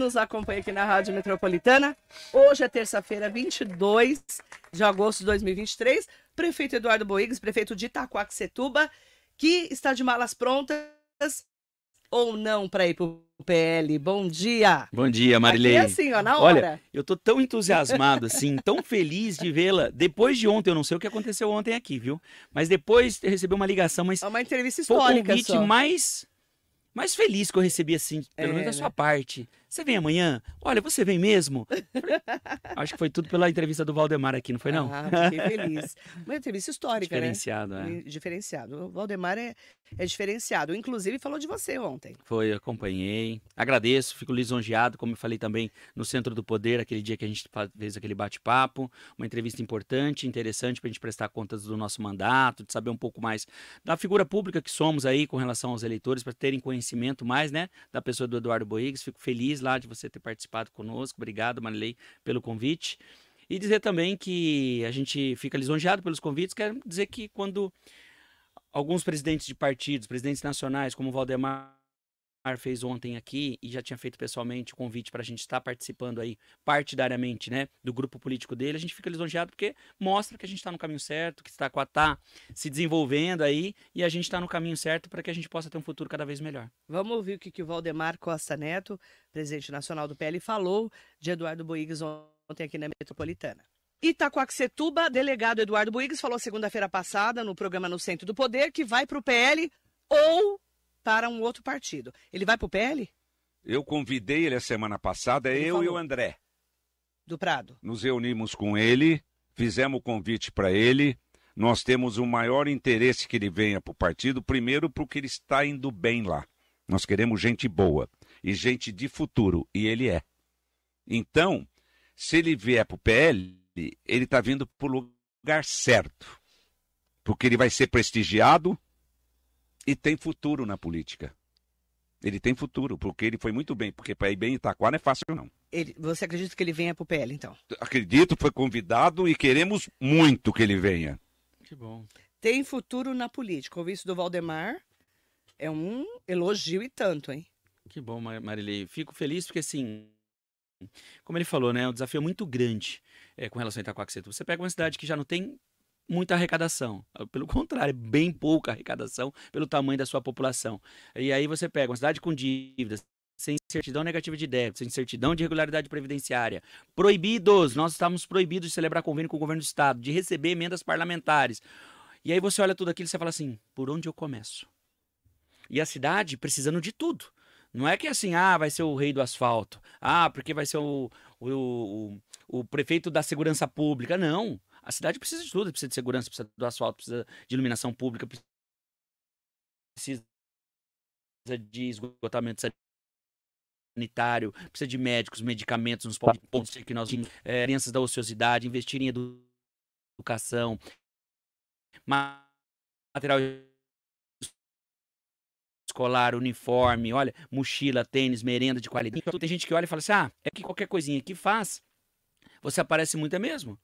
nos acompanha aqui na Rádio Metropolitana. Hoje é terça-feira, 22 de agosto de 2023. Prefeito Eduardo Boigues, prefeito de Itaquaquecetuba, que está de malas prontas ou não para ir para o PL. Bom dia. Bom dia, Marilei. Aqui é assim, ó, na hora. Olha, eu tô tão entusiasmado assim, tão feliz de vê-la. Depois de ontem, eu não sei o que aconteceu ontem aqui, viu? Mas depois receber uma ligação, mas é uma entrevista histórica, foi o convite só. mais mais feliz que eu recebi assim, pelo é, menos da é. sua parte. Você vem amanhã? Olha, você vem mesmo? Acho que foi tudo pela entrevista do Valdemar aqui, não foi não? Ah, fiquei feliz. Uma entrevista histórica, diferenciado, né? Diferenciado, é. Diferenciado. O Valdemar é, é diferenciado. Inclusive, falou de você ontem. Foi, acompanhei. Agradeço, fico lisonjeado, como eu falei também no Centro do Poder, aquele dia que a gente fez aquele bate-papo. Uma entrevista importante, interessante para a gente prestar contas do nosso mandato, de saber um pouco mais da figura pública que somos aí com relação aos eleitores, para terem conhecimento mais, né? Da pessoa do Eduardo Boigues. Fico feliz feliz lá de você ter participado conosco. Obrigado, Marilei, pelo convite. E dizer também que a gente fica lisonjeado pelos convites. Quero dizer que quando alguns presidentes de partidos, presidentes nacionais, como Valdemar fez ontem aqui e já tinha feito pessoalmente o convite para a gente estar tá participando aí partidariamente, né, do grupo político dele, a gente fica lisonjeado porque mostra que a gente está no caminho certo, que está com a tá se desenvolvendo aí e a gente está no caminho certo para que a gente possa ter um futuro cada vez melhor. Vamos ouvir o que, que o Valdemar Costa Neto, presidente nacional do PL, falou de Eduardo Boigues ontem aqui na Metropolitana. Itacoaxetuba, delegado Eduardo Buigas falou segunda-feira passada no programa No Centro do Poder que vai para o PL ou para um outro partido. Ele vai para o PL? Eu convidei ele a semana passada, ele eu falou. e o André. Do Prado. Nos reunimos com ele, fizemos o convite para ele. Nós temos o maior interesse que ele venha para o partido, primeiro porque ele está indo bem lá. Nós queremos gente boa e gente de futuro, e ele é. Então, se ele vier para o PL, ele está vindo para o lugar certo, porque ele vai ser prestigiado, e tem futuro na política. Ele tem futuro, porque ele foi muito bem, porque para ir bem em Itaquá não é fácil, não. Ele, você acredita que ele venha para o PL, então? Acredito, foi convidado e queremos muito que ele venha. Que bom. Tem futuro na política. Ouvi isso do Valdemar. É um elogio e tanto, hein? Que bom, Marilei. Fico feliz porque, assim, como ele falou, né? O é um desafio é muito grande é, com relação a Itaquaquecetuba. Você pega uma cidade que já não tem muita arrecadação. Ah, pelo contrário, é bem pouca arrecadação pelo tamanho da sua população. E aí você pega uma cidade com dívidas, sem certidão negativa de débito, sem certidão de regularidade previdenciária. Proibidos, nós estávamos proibidos de celebrar convênio com o governo do estado, de receber emendas parlamentares. E aí você olha tudo aquilo e você fala assim: por onde eu começo? E a cidade precisando de tudo. Não é que é assim, ah, vai ser o rei do asfalto. Ah, porque vai ser o, o, o, o prefeito da segurança pública. Não. A cidade precisa de tudo, precisa de segurança, precisa do asfalto, precisa de iluminação pública, precisa de esgotamento sanitário, precisa de médicos, medicamentos nos tá. pontos que nós é, crianças da ociosidade, investir em educação, material escolar, uniforme, olha, mochila, tênis, merenda de qualidade. Então, tem gente que olha e fala assim: ah, é que qualquer coisinha que faz, você aparece muito é mesmo.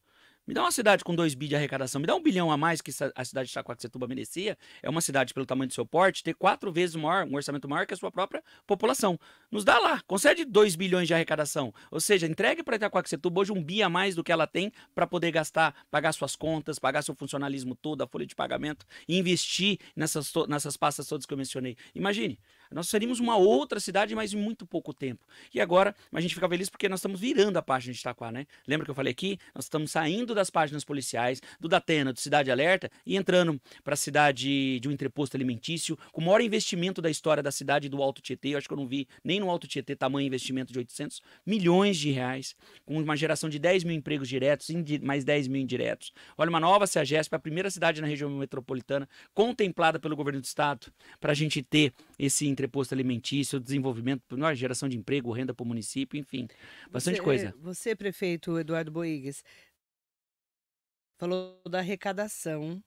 Me dá uma cidade com 2 bi de arrecadação, me dá um bilhão a mais que a cidade de Itaquaquecetuba merecia. É uma cidade, pelo tamanho do seu porte, ter quatro vezes maior, um orçamento maior que a sua própria população. Nos dá lá, concede 2 bilhões de arrecadação. Ou seja, entregue para Itaquaquecetuba hoje um bi a mais do que ela tem para poder gastar, pagar suas contas, pagar seu funcionalismo todo, a folha de pagamento, e investir nessas, nessas pastas todas que eu mencionei. Imagine, nós seríamos uma outra cidade, mas em muito pouco tempo. E agora, a gente fica feliz porque nós estamos virando a página de Itaquá, né? Lembra que eu falei aqui? Nós estamos saindo das páginas policiais, do Datena, do Cidade Alerta, e entrando para a cidade de um entreposto alimentício, com o maior investimento da história da cidade do Alto Tietê. Eu acho que eu não vi nem no Alto Tietê tamanho investimento de 800 milhões de reais, com uma geração de 10 mil empregos diretos, mais 10 mil indiretos. Olha, uma nova CEAGESP, a primeira cidade na região metropolitana contemplada pelo governo do estado, para a gente ter esse entreposto alimentício, desenvolvimento, geração de emprego, renda para o município, enfim, bastante você, coisa. Você, prefeito Eduardo Boigues, falou da arrecadação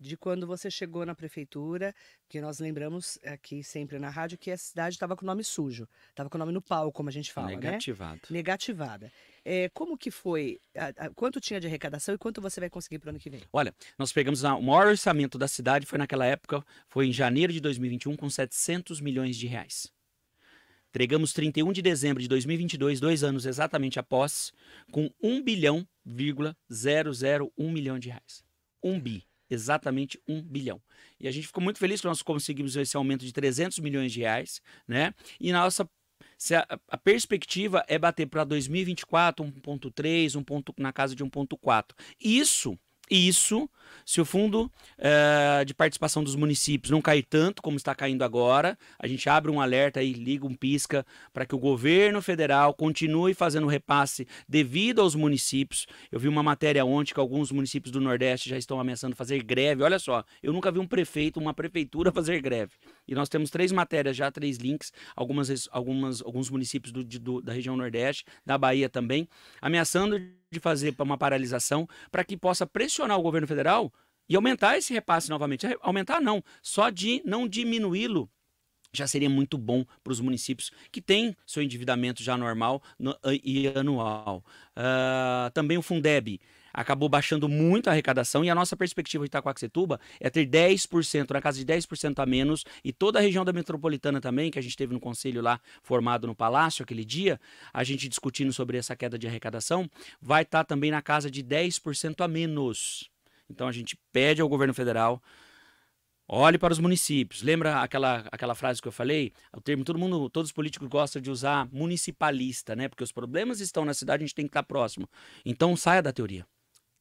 de quando você chegou na prefeitura, que nós lembramos eh, aqui sempre na rádio que a cidade estava com o nome sujo, estava com o nome no pau, como a gente fala, né? Negativado. né? Negativada. É, como que foi? A, a, quanto tinha de arrecadação e quanto você vai conseguir para o ano que vem? Olha, nós pegamos a, o maior orçamento da cidade, foi naquela época, foi em janeiro de 2021, com 700 milhões de reais. Entregamos 31 de dezembro de 2022, dois anos exatamente após, com 1 bilhão, milhão de reais. 1 bi exatamente 1 bilhão. E a gente ficou muito feliz que nós conseguimos esse aumento de 300 milhões de reais, né? E nossa a, a, perspectiva é bater para 2024 1.3, 1. na casa de 1.4. Isso isso, se o fundo uh, de participação dos municípios não cair tanto como está caindo agora, a gente abre um alerta e liga um pisca para que o governo federal continue fazendo repasse devido aos municípios. Eu vi uma matéria ontem que alguns municípios do Nordeste já estão ameaçando fazer greve. Olha só, eu nunca vi um prefeito, uma prefeitura fazer greve. E nós temos três matérias já, três links, algumas, algumas, alguns municípios do, do, da região Nordeste, da Bahia também, ameaçando de fazer para uma paralisação para que possa pressionar o governo federal e aumentar esse repasse novamente. Aumentar não, só de não diminuí-lo já seria muito bom para os municípios que têm seu endividamento já normal no, e anual. Uh, também o Fundeb acabou baixando muito a arrecadação e a nossa perspectiva de Itacoaxetuba é ter 10%, na casa de 10% a menos, e toda a região da metropolitana também, que a gente teve no conselho lá formado no Palácio aquele dia, a gente discutindo sobre essa queda de arrecadação, vai estar tá também na casa de 10% a menos. Então a gente pede ao governo federal Olhe para os municípios. Lembra aquela, aquela frase que eu falei? O termo todo mundo, todos os políticos gostam de usar municipalista, né? Porque os problemas estão na cidade, a gente tem que estar próximo. Então saia da teoria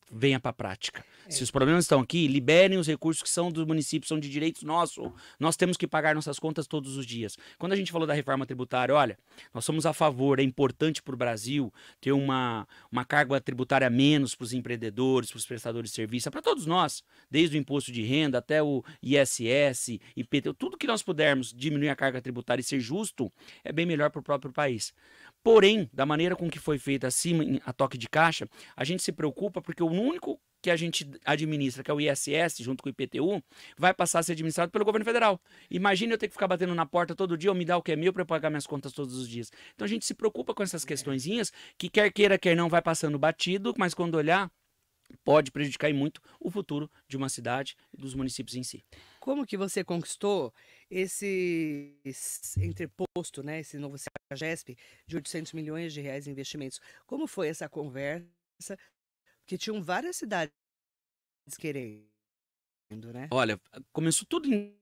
venha para a prática. É. Se os problemas estão aqui, liberem os recursos que são dos municípios, são de direitos nossos. Nós temos que pagar nossas contas todos os dias. Quando a gente falou da reforma tributária, olha, nós somos a favor, é importante para o Brasil ter uma, uma carga tributária menos para os empreendedores, para os prestadores de serviço, é para todos nós, desde o imposto de renda até o ISS, IPT, tudo que nós pudermos diminuir a carga tributária e ser justo, é bem melhor para o próprio país. Porém, da maneira com que foi feita acima a toque de caixa, a gente se preocupa porque o único que a gente administra, que é o ISS, junto com o IPTU, vai passar a ser administrado pelo governo federal. Imagina eu ter que ficar batendo na porta todo dia, ou me dar o que é meu para pagar minhas contas todos os dias. Então a gente se preocupa com essas questõezinhas que quer queira, quer não, vai passando batido, mas quando olhar, pode prejudicar muito o futuro de uma cidade e dos municípios em si como que você conquistou esse, esse entreposto, né, esse novo CEAGESP de 800 milhões de reais em investimentos? Como foi essa conversa? Porque tinham várias cidades querendo, né? Olha, começou tudo em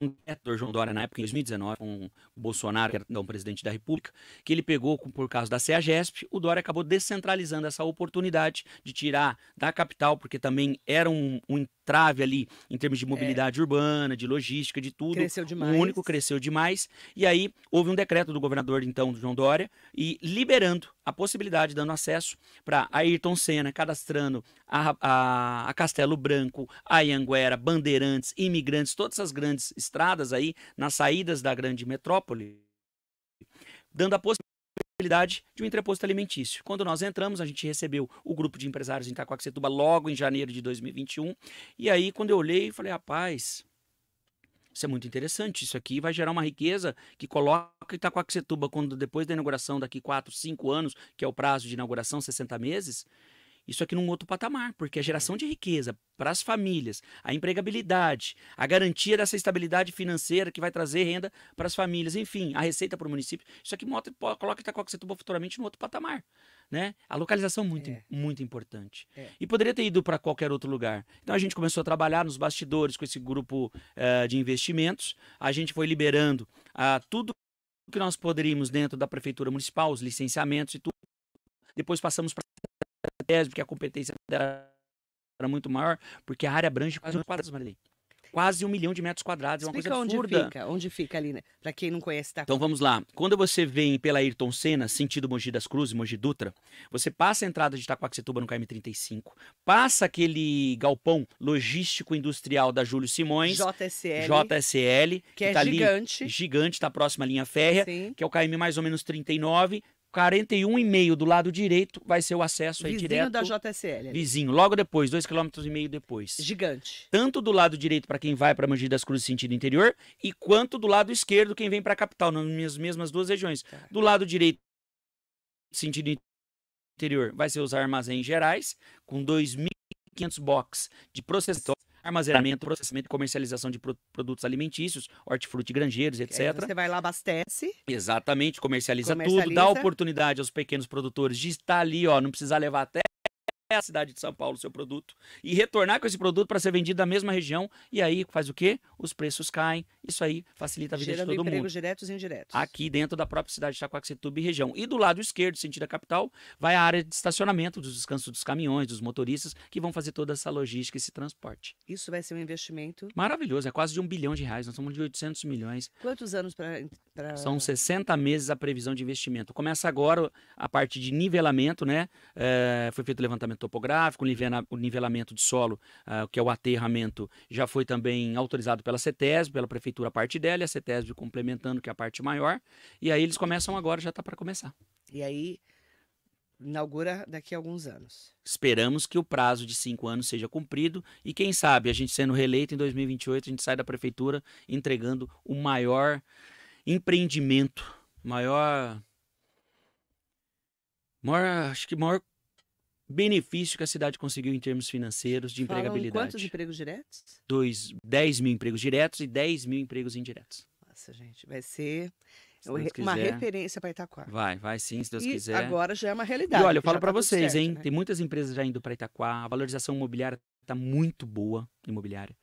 um diretor João Dória, na época, em 2019, com um o Bolsonaro, que era então, presidente da República, que ele pegou por causa da CEAGESP, o Dória acabou descentralizando essa oportunidade de tirar da capital, porque também era um, um entrave ali em termos de é. mobilidade é. urbana, de logística, de tudo. Cresceu demais. O único cresceu demais. E aí houve um decreto do governador, então, João Dória, e liberando a possibilidade, dando acesso para Ayrton Senna, cadastrando a, a, a Castelo Branco, a Ianguera, Bandeirantes, imigrantes, todas essas grandes grandes estradas aí, nas saídas da grande metrópole, dando a possibilidade de um entreposto alimentício. Quando nós entramos, a gente recebeu o grupo de empresários em Itacoaxetuba logo em janeiro de 2021. E aí, quando eu olhei, falei, rapaz, isso é muito interessante. Isso aqui vai gerar uma riqueza que coloca Itacoaxetuba, quando depois da inauguração, daqui 4, 5 anos, que é o prazo de inauguração, 60 meses, isso aqui num outro patamar, porque a é geração uhum. de riqueza para as famílias, a empregabilidade, a garantia dessa estabilidade financeira que vai trazer renda para as famílias, enfim, a receita para o município, isso aqui mostra, coloca Itacoa Setúbal futuramente num outro patamar. Né? A localização muito, é. muito importante. É. E poderia ter ido para qualquer outro lugar. Então a gente começou a trabalhar nos bastidores com esse grupo uh, de investimentos, a gente foi liberando uh, tudo que nós poderíamos dentro da prefeitura municipal, os licenciamentos e tudo. Depois passamos para tese, porque a competência dela era muito maior, porque a área abrange quase um quadrados, Marilei. Quase um milhão de metros quadrados. Explica é uma coisa absurda. onde fica, onde fica ali, né? Pra quem não conhece, tá? Então vamos lá. Quando você vem pela Ayrton Senna, sentido Mogi das Cruzes, Mogi Dutra, você passa a entrada de Itaquaquecetuba no KM35, passa aquele galpão logístico industrial da Júlio Simões. JSL. JSL. Que, que é tá gigante. Ali, gigante, tá próxima à linha férrea, Sim. que é o KM mais ou menos 39. 41,5 do lado direito vai ser o acesso aí direto. Vizinho da JSL. Ali. Vizinho, logo depois, 2,5 km depois. Gigante. Tanto do lado direito para quem vai para Mogi das Cruzes sentido interior e quanto do lado esquerdo quem vem para a capital, nas mesmas duas regiões. Do lado direito sentido interior vai ser os armazéns gerais com 2.500 box de processador armazenamento, processamento e comercialização de pro produtos alimentícios, hortifruti granjeiros, etc. Você vai lá, abastece. Exatamente, comercializa, comercializa, tudo, dá oportunidade aos pequenos produtores de estar ali, ó, não precisar levar até a cidade de São Paulo o seu produto e retornar com esse produto para ser vendido na mesma região. E aí faz o quê? Os preços caem. Isso aí facilita a vida Gerando de todo mundo. diretos e indiretos. Aqui dentro da própria cidade de Itaquaquecetuba e região. E do lado esquerdo, sentido da capital, vai a área de estacionamento dos descansos dos caminhões, dos motoristas, que vão fazer toda essa logística, esse transporte. Isso vai ser um investimento... Maravilhoso, é quase de um bilhão de reais. Nós somos de 800 milhões. Quantos anos para... Pra... São 60 meses a previsão de investimento. Começa agora a parte de nivelamento, né? É, foi feito o levantamento topográfico, o nivelamento de solo, uh, que é o aterramento, já foi também autorizado pela CETESB, pela prefeitura, a parte dela, e a CETESB complementando, que é a parte maior. E aí eles começam agora, já está para começar. E aí inaugura daqui a alguns anos. Esperamos que o prazo de cinco anos seja cumprido e quem sabe a gente sendo reeleito em 2028, a gente sai da prefeitura entregando o maior empreendimento, maior maior, acho que maior benefício que a cidade conseguiu em termos financeiros de Falam empregabilidade. Quantos empregos diretos? Dois, 10 mil empregos diretos e 10 mil empregos indiretos. Nossa, gente, vai ser uma referência para Itaquá. Vai, vai sim, se Deus e quiser. Agora já é uma realidade. E olha, eu falo para tá vocês, certo, hein? Né? Tem muitas empresas já indo para Itaquá, a valorização imobiliária está muito boa, imobiliária.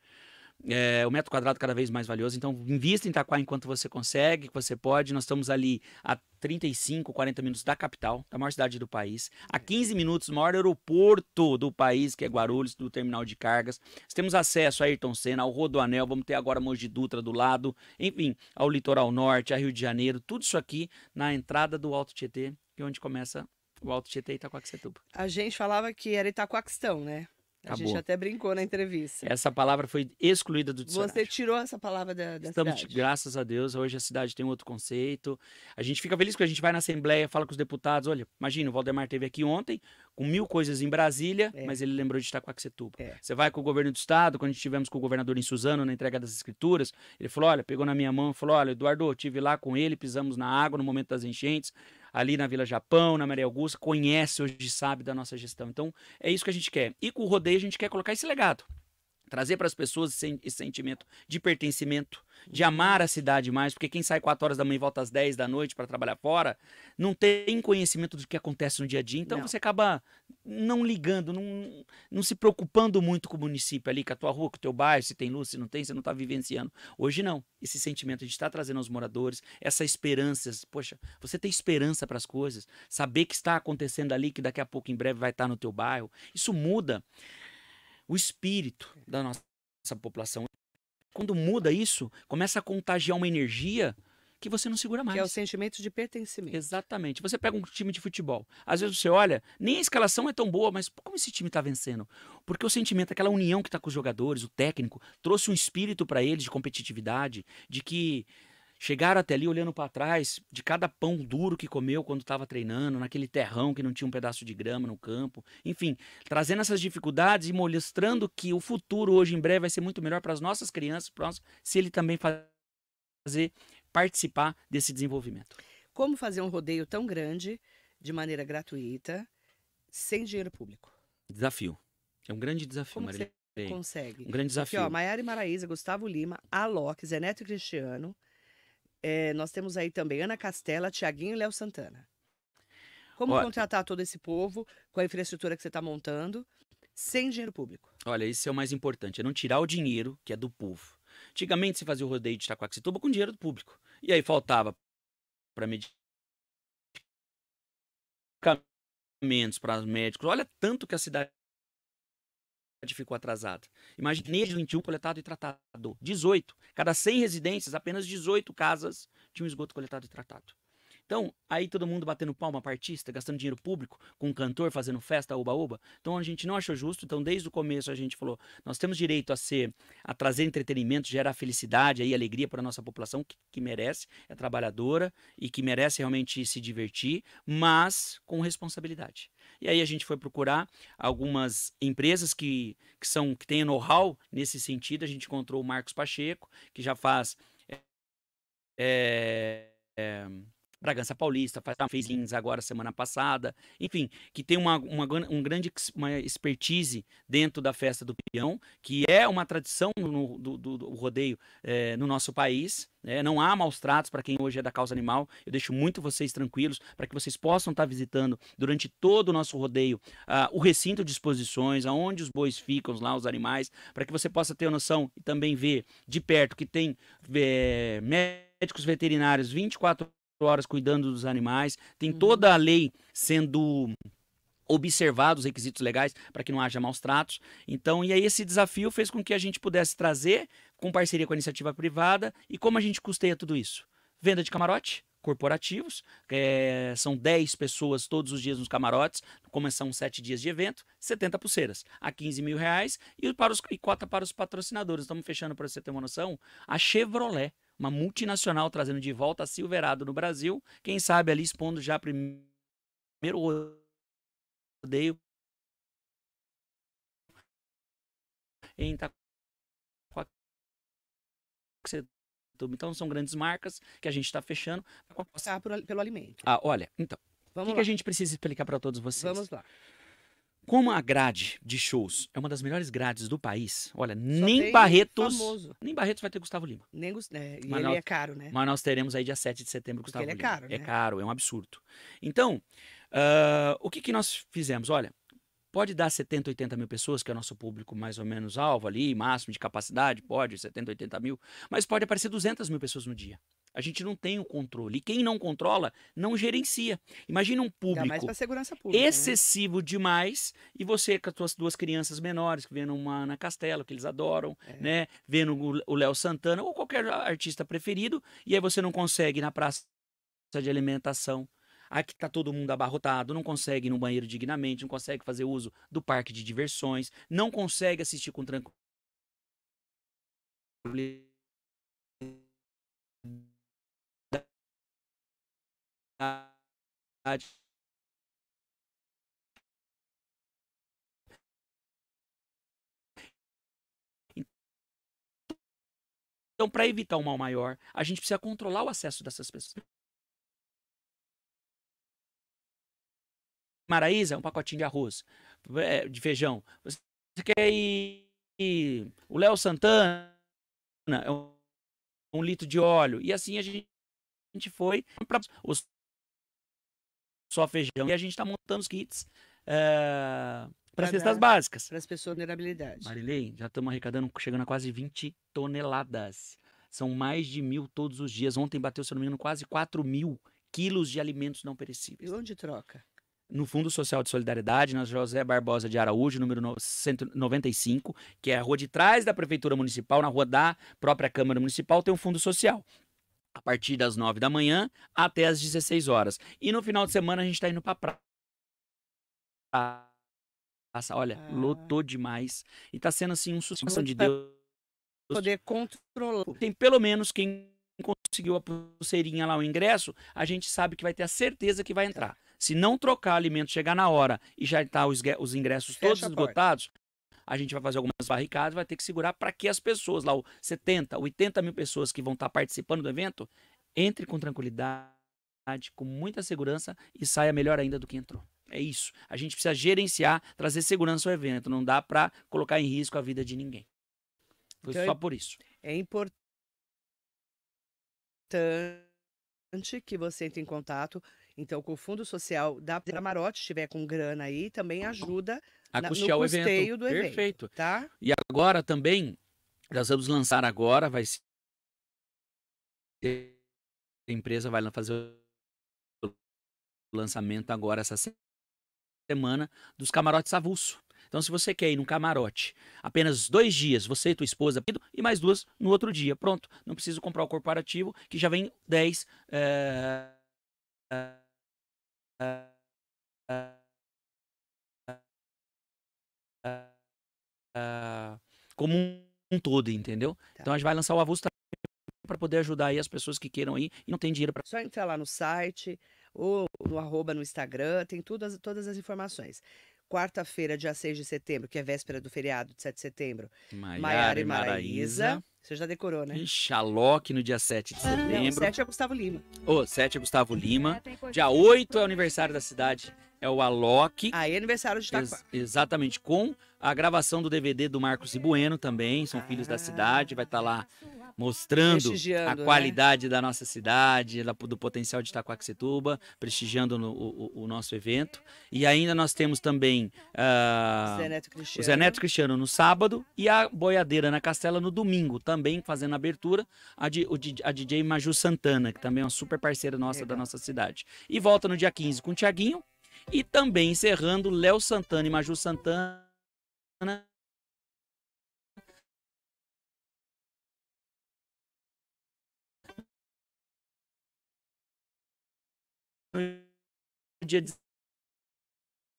É, o metro quadrado cada vez mais valioso, então invista em Itaquá enquanto você consegue, que você pode. Nós estamos ali a 35, 40 minutos da capital, da maior cidade do país, a 15 minutos do maior aeroporto do país, que é Guarulhos, do terminal de cargas. Nós temos acesso a Ayrton Senna, ao Rodoanel, vamos ter agora Mogi Dutra do lado, enfim, ao litoral norte, a Rio de Janeiro, tudo isso aqui na entrada do Alto Tietê, que é onde começa o Alto Tietê e Itaquaquecetuba. A gente falava que era Itaquaquistão, né? Acabou. A gente até brincou na entrevista. Essa palavra foi excluída do dicionário. Você tirou essa palavra da, da Estamos, cidade. Graças a Deus, hoje a cidade tem outro conceito. A gente fica feliz que a gente vai na Assembleia, fala com os deputados. Olha, imagina, o Valdemar teve aqui ontem com mil coisas em Brasília, é. mas ele lembrou de Itacoaxetuba. É. Você vai com o governo do estado, quando estivemos com o governador em Suzano na entrega das escrituras, ele falou, olha, pegou na minha mão falou, olha, Eduardo, tive estive lá com ele, pisamos na água no momento das enchentes, ali na Vila Japão, na Maria Augusta, conhece hoje, sabe da nossa gestão. Então, é isso que a gente quer. E com o rodeio, a gente quer colocar esse legado. Trazer para as pessoas esse, sentimento de pertencimento, de uhum. amar a cidade mais, porque quem sai 4 horas da manhã e volta às 10 da noite para trabalhar fora, não tem conhecimento do que acontece no dia a dia. Então não. você acaba não ligando, não, não se preocupando muito com o município ali, com a tua rua, com o teu bairro, se tem luz, se não tem, você não está vivenciando. Hoje não. Esse sentimento de estar trazendo aos moradores, essa esperança, poxa, você tem esperança para as coisas, saber que está acontecendo ali, que daqui a pouco, em breve, vai estar no teu bairro. Isso muda o espírito da nossa população. Quando muda isso, começa a contagiar uma energia que você não segura mais. Que é o sentimento de pertencimento. Exatamente. Você pega um time de futebol. Às vezes você olha, nem a escalação é tão boa, mas como esse time está vencendo? Porque o sentimento, aquela união que está com os jogadores, o técnico, trouxe um espírito para eles de competitividade, de que Chegaram até ali olhando para trás de cada pão duro que comeu quando estava treinando, naquele terrão que não tinha um pedaço de grama no campo. Enfim, trazendo essas dificuldades e mostrando que o futuro hoje em breve vai ser muito melhor para as nossas crianças, se ele também fazer participar desse desenvolvimento. Como fazer um rodeio tão grande de maneira gratuita sem dinheiro público? Desafio. É um grande desafio, Como você Consegue. Um grande desafio. Aqui, ó, Maiara e Maraísa, Gustavo Lima, Alok, Zé Neto e Cristiano, é, nós temos aí também Ana Castela, Tiaguinho e Léo Santana. Como Olha, contratar todo esse povo com a infraestrutura que você está montando sem dinheiro público? Olha, isso é o mais importante, é não tirar o dinheiro que é do povo. Antigamente se fazia o rodeio de Itaquaquecetuba com dinheiro do público. E aí faltava para medicamentos, para médicos. Olha tanto que a cidade ficou atrasada. Imaginei 21 coletado e tratado. 18. Cada 100 residências, apenas 18 casas tinham esgoto coletado e tratado. Então, aí todo mundo batendo palma para artista, gastando dinheiro público, com um cantor fazendo festa, oba-oba. Então a gente não achou justo. Então, desde o começo a gente falou: nós temos direito a ser, a trazer entretenimento, gerar felicidade e alegria para a nossa população, que, que merece, é trabalhadora e que merece realmente se divertir, mas com responsabilidade. E aí a gente foi procurar algumas empresas que, que são que têm know-how nesse sentido. A gente encontrou o Marcos Pacheco, que já faz. É, é, Bragança Paulista, faz, fez agora semana passada, enfim, que tem uma, uma, um grande uma expertise dentro da festa do peão, que é uma tradição no, do, do, do rodeio é, no nosso país. É, não há maus tratos para quem hoje é da causa animal. Eu deixo muito vocês tranquilos para que vocês possam estar tá visitando durante todo o nosso rodeio uh, o recinto de exposições, aonde os bois ficam lá, os animais, para que você possa ter a noção e também ver de perto que tem é, médicos veterinários 24 horas cuidando dos animais, tem uhum. toda a lei sendo observada, os requisitos legais para que não haja maus tratos. Então, e aí esse desafio fez com que a gente pudesse trazer, com parceria com a iniciativa privada, e como a gente custeia tudo isso? Venda de camarote, corporativos. É, são 10 pessoas todos os dias nos camarotes, começam 7 dias de evento, 70 pulseiras a 15 mil reais e, para os, e cota para os patrocinadores. Estamos fechando, para você ter uma noção, a Chevrolet uma multinacional trazendo de volta a Silverado no Brasil, quem sabe ali expondo já primeiro rodeio em Então são grandes marcas que a gente está fechando. Passar pelo alimento. Ah, olha, então. O que, que, a gente precisa explicar para todos vocês? Vamos lá. Como a grade de shows é uma das melhores grades do país, olha, Só nem Barretos. Famoso. Nem Barretos vai ter Gustavo Lima. Nem é, e Manaus, ele é caro, né? Mas nós teremos aí dia 7 de setembro Gustavo Porque ele é Lima. é caro, né? É caro, é um absurdo. Então, uh, o que, que nós fizemos? Olha, pode dar 70, 80 mil pessoas, que é o nosso público mais ou menos alvo ali, máximo de capacidade, pode, 70, 80 mil, mas pode aparecer 200 mil pessoas no dia. A gente não tem o controle. E quem não controla, não gerencia. Imagina um público pública, né? excessivo né? demais e você com as suas duas crianças menores, vendo uma Ana Castelo que eles adoram, é. né? Vendo o Léo Santana ou qualquer artista preferido, e aí você não consegue na praça de alimentação. Aqui tá todo mundo abarrotado, não consegue ir no banheiro dignamente, não consegue fazer uso do parque de diversões, não consegue assistir com tranquilidade Então, para evitar um mal maior, a gente precisa controlar o acesso dessas pessoas. Maraísa, um pacotinho de arroz, é, de feijão. Você quer ir. O Léo Santana é um, litro de óleo. E assim a gente foi. Os só feijão. E a gente está montando os kits é, eh, para cestas básicas. Para as pessoas vulnerabilidades. Marilei, já estamos arrecadando, chegando a quase 20 toneladas. São mais de mil todos os dias. Ontem bateu, se não me engano, quase 4 mil quilos de alimentos não perecíveis. E onde troca? no Fundo Social de Solidariedade, na José Barbosa de Araújo, número 195, que é a rua de trás da Prefeitura Municipal, na rua da própria Câmara Municipal, tem um fundo social a partir das 9 da manhã até as 16 horas. E no final de semana a gente está indo para pra praça. Olha, lotou ah. demais. E está sendo assim um sucesso de Deus. Poder controlar. Tem pelo menos quem conseguiu a pulseirinha lá, o ingresso, a gente sabe que vai ter a certeza que vai entrar. Se não trocar alimento, chegar na hora e já está os, os ingressos Fecha todos esgotados, a gente vai fazer algumas barricadas, vai ter que segurar para que as pessoas lá, 70, 80 mil pessoas que vão estar tá participando do evento, entre com tranquilidade, com muita segurança e saia melhor ainda do que entrou. É isso. A gente precisa gerenciar, trazer segurança ao evento. Não dá para colocar em risco a vida de ninguém. Foi então, só é por isso. É importante que você entre em contato então, com o Fundo Social da Camarote, se com grana aí, também ajuda a custear o evento. Do Perfeito. Evento, tá? E agora também, nós vamos lançar agora, vai ser. A empresa vai fazer o lançamento agora essa semana dos camarotes avulso. Então, se você quer ir num camarote, apenas dois dias, você e tua esposa, e mais duas no outro dia. Pronto, não precisa comprar o corporativo, que já vem dez É... É... É uh, como um todo, entendeu? Tá. Então a gente vai lançar o avulso para poder ajudar aí as pessoas que queiram ir e não tem dinheiro para. Só entrar lá no site ou no arroba no Instagram, tem tudo, todas as informações. Quarta-feira, dia 6 de setembro, que é véspera do feriado de 7 de setembro, Maiara e Maraísa. Você já decorou, né? Xaloque no dia 7 de setembro. Não, 7 é Gustavo Lima. Ô, oh, 7 é Gustavo Lima. Dia 8 é o aniversário da cidade é o Alok. Aí é aniversário de Itaquá. Ex exatamente, com a gravação do DVD do Marcos e Bueno também, são ah. filhos da ah. cidade, vai estar tá lá mostrando a né? qualidade né? da nossa cidade, do potencial de Itaquaquecetuba, prestigiando no, o, o, nosso evento. E ainda nós temos também uh, Zé Neto o Zé Neto Cristiano no sábado e a Boiadeira na Castela no domingo, também fazendo a abertura, a, a DJ Maju Santana, que também é uma super parceira nossa Legal. da nossa cidade. E volta no dia 15 com o Tiaguinho, e também encerrando, Léo Santana e Maju Santana no dia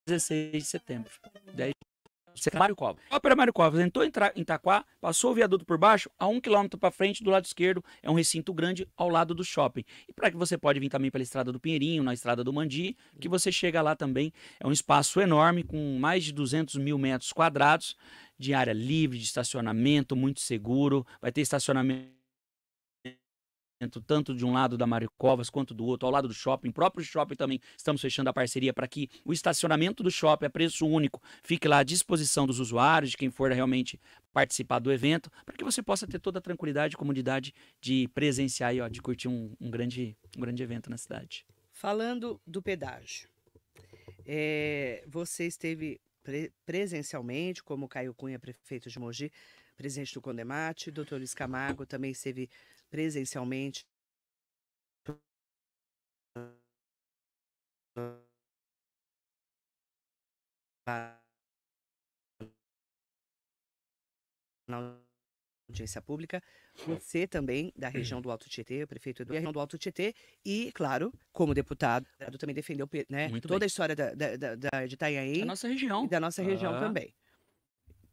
16 de setembro. 10 isso é Mário Covas. Ópera Mário Covas entrou em, em Itaquá, passou o viaduto por baixo, a um quilômetro para frente, do lado esquerdo, é um recinto grande ao lado do shopping. E para que você pode vir também pela Estrada do Pinheirinho, na Estrada do Mandi, que você chega lá também. É um espaço enorme, com mais de 200 mil metros quadrados, de área livre, de estacionamento, muito seguro. Vai ter estacionamento tanto de um lado da Mário Covas quanto do outro, ao lado do shopping, próprio shopping também estamos fechando a parceria para que o estacionamento do shopping a preço único fique lá à disposição dos usuários, de quem for realmente participar do evento, para que você possa ter toda a tranquilidade e comunidade de presenciar e ó, de curtir um, um, grande, um grande evento na cidade. Falando do pedágio, é, você esteve pre presencialmente, como Caio Cunha, prefeito de Mogi, presidente do Condemate, doutor Luiz Camargo também esteve presencialmente na audiência pública, você também da região do Alto Tietê, o prefeito da região do Alto Tietê, e, claro, como deputado, também defendeu né, toda bem. a história da, da, da, da de Itanhaém. Da nossa região. E da nossa região ah. também.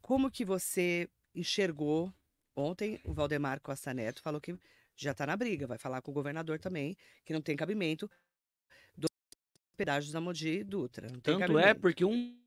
Como que você enxergou Ontem o Valdemar Costa Neto falou que já está na briga, vai falar com o governador também, que não tem cabimento dos pedágios da Modi e Dutra. Tanto é cabimento. é porque um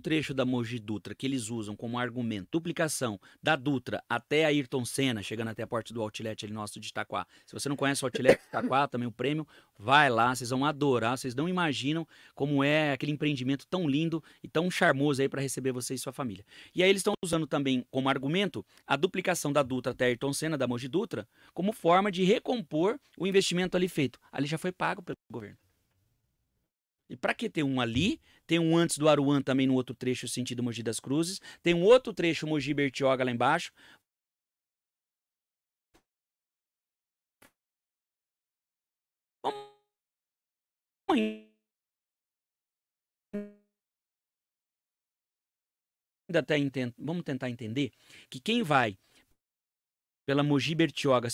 trecho da Mogi Dutra que eles usam como argumento, duplicação da Dutra até a Ayrton Senna, chegando até a porta do Outlet ali nosso de Itaquá. Se você não conhece o Outlet de Itaquá, também o prêmio, vai lá, vocês vão adorar, vocês não imaginam como é aquele empreendimento tão lindo e tão charmoso aí para receber você e sua família. E aí eles estão usando também como argumento a duplicação da Dutra até a Ayrton Senna, da Mogi Dutra, como forma de recompor o investimento ali feito. Ali já foi pago pelo governo. E para que ter um ali tem um antes do Aruan também no outro trecho, sentido Mogi das Cruzes. Tem um outro trecho, Mogi Bertioga, lá embaixo. Ainda até Vamos tentar entender que quem vai pela Mogi Bertioga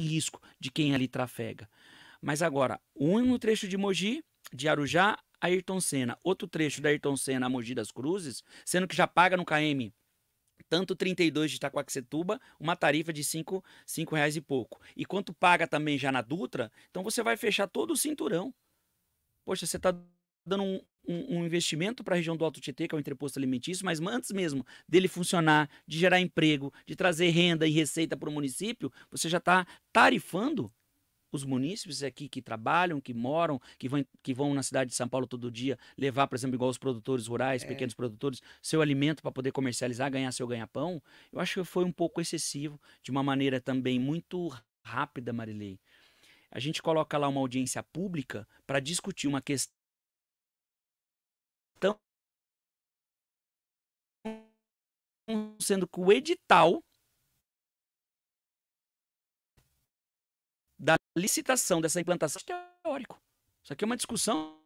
risco de quem ali trafega. Mas agora, um no trecho de Mogi de Arujá a Ayrton Senna, outro trecho da Ayrton Senna a Mogi das Cruzes, sendo que já paga no KM tanto 32 de Itaquaquecetuba, uma tarifa de 5 reais e pouco. E quanto paga também já na Dutra, então você vai fechar todo o cinturão. Poxa, você está dando um, um, um investimento para a região do Alto Tietê, que é o entreposto alimentício, mas antes mesmo dele funcionar, de gerar emprego, de trazer renda e receita para o município, você já está tarifando os munícipes é aqui que trabalham, que moram, que vão, que vão na cidade de São Paulo todo dia levar, por exemplo, igual os produtores rurais, é. pequenos produtores, seu alimento para poder comercializar, ganhar seu ganha-pão, eu acho que foi um pouco excessivo, de uma maneira também muito rápida, Marilei. A gente coloca lá uma audiência pública para discutir uma questão sendo que o edital licitação dessa implantação é teórico. Isso aqui é uma discussão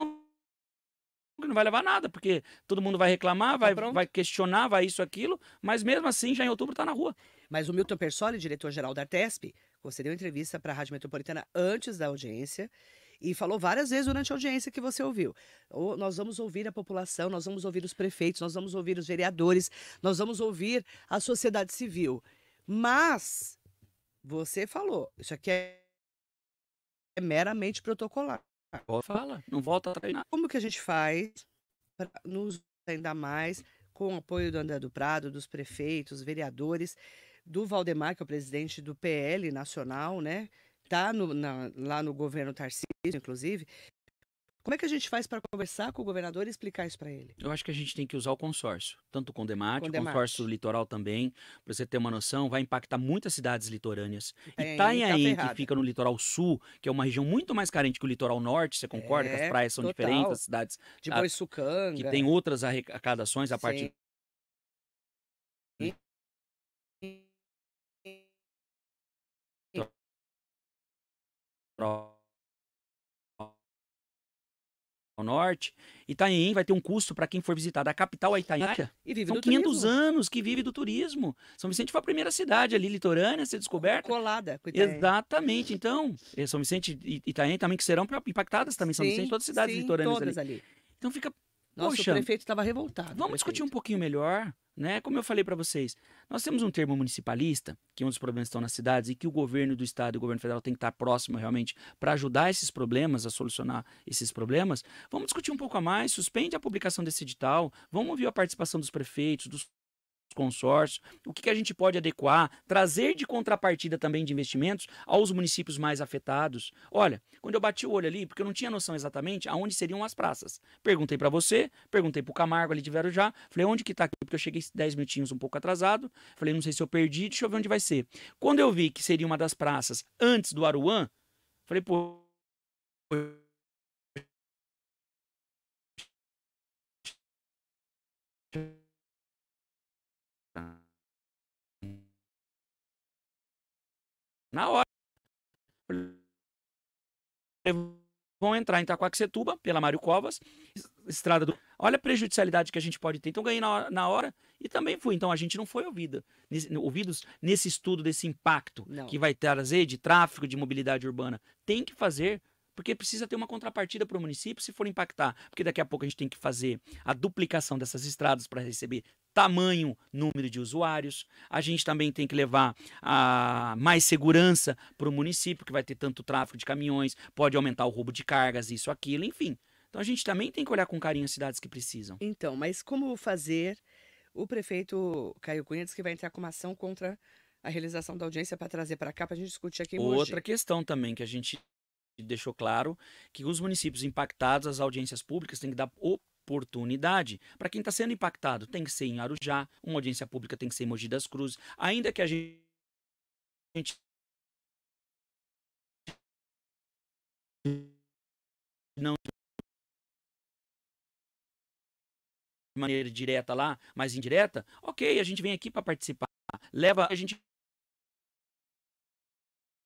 que não vai levar nada, porque todo mundo vai reclamar, tá vai, tá vai questionar, vai isso, aquilo, mas mesmo assim já em outubro está na rua. Mas o Milton Persoli, diretor-geral da você deu entrevista para a Rádio Metropolitana antes da audiência e falou várias vezes durante a audiência que você ouviu. nós vamos ouvir a população, nós vamos ouvir os prefeitos, nós vamos ouvir os vereadores, nós vamos ouvir a sociedade civil. Mas você falou, isso aqui é, é meramente protocolar. Fala, não volta a treinar. Como que a gente faz para nos ainda mais com o apoio do André do Prado, dos prefeitos, vereadores, do Valdemar, que é o presidente do PL nacional, né? Tá no, na, lá no governo Tarcísio, inclusive, como é que a gente faz para conversar com o governador e explicar isso para ele? Eu acho que a gente tem que usar o consórcio, tanto o Condemate, o consórcio litoral também, para você ter uma noção, vai impactar muitas cidades litorâneas. É, Itanhaém, tá, tá que fica no litoral sul, que é uma região muito mais carente que o litoral norte, você concorda? É, que as é, praias são total. diferentes, as cidades... De Boiçucanga. Que tem outras arrecadações, a partir. ao norte. Itanhaém vai ter um custo para quem for visitar da capital a Itanhaém. E vive São 500 turismo. anos que vive do turismo. São Vicente foi a primeira cidade ali litorânea a ser descoberta. Colada com Exatamente. Então, é, São Vicente e Itanhaém também que serão impactadas também. São sim, Vicente, todas as cidades sim, litorâneas ali. ali. Então fica nosso Poxa, o prefeito estava revoltado. Vamos prefeito. discutir um pouquinho melhor, né? Como eu falei para vocês, nós temos um termo municipalista, que é um dos problemas que estão nas cidades e que o governo do estado e o governo federal tem que estar próximo realmente para ajudar esses problemas, a solucionar esses problemas. Vamos discutir um pouco a mais, suspende a publicação desse edital, vamos ouvir a participação dos prefeitos, dos consórcios, o que, que a gente pode adequar, trazer de contrapartida também de investimentos aos municípios mais afetados. Olha, quando eu bati o olho ali, porque eu não tinha noção exatamente aonde seriam as praças. Perguntei para você, perguntei para o Camargo ali de Verujá, falei onde que está aqui, porque eu cheguei 10 minutinhos um pouco atrasado, falei não sei se eu perdi, deixa eu ver onde vai ser. Quando eu vi que seria uma das praças antes do Aruan, falei, pô, Na hora. Vão entrar em Itaquaquecetuba, pela Mário Covas, estrada do. Olha a prejudicialidade que a gente pode ter. Então, ganhei na hora, na hora e também fui. Então, a gente não foi ouvida, nesse, ouvidos nesse estudo desse impacto não. que vai trazer de tráfego, de mobilidade urbana. Tem que fazer porque precisa ter uma contrapartida para o município se for impactar, porque daqui a pouco a gente tem que fazer a duplicação dessas estradas para receber tamanho, número de usuários. A gente também tem que levar a ah, mais segurança para o município, que vai ter tanto tráfego de caminhões, pode aumentar o roubo de cargas, isso, aquilo, enfim. Então a gente também tem que olhar com carinho as cidades que precisam. Então, mas como fazer? O prefeito Caio Cunha disse que vai entrar com uma ação contra a realização da audiência para trazer para cá para a gente discutir aqui. Em Outra Mogi. questão também que a gente deixou claro que os municípios impactados, as audiências públicas, têm que dar oportunidade. Para quem está sendo impactado, tem que ser em Arujá, uma audiência pública tem que ser em Mogi das Cruzes, ainda que a gente não de maneira direta lá, mas indireta, ok, a gente vem aqui para participar. Leva a gente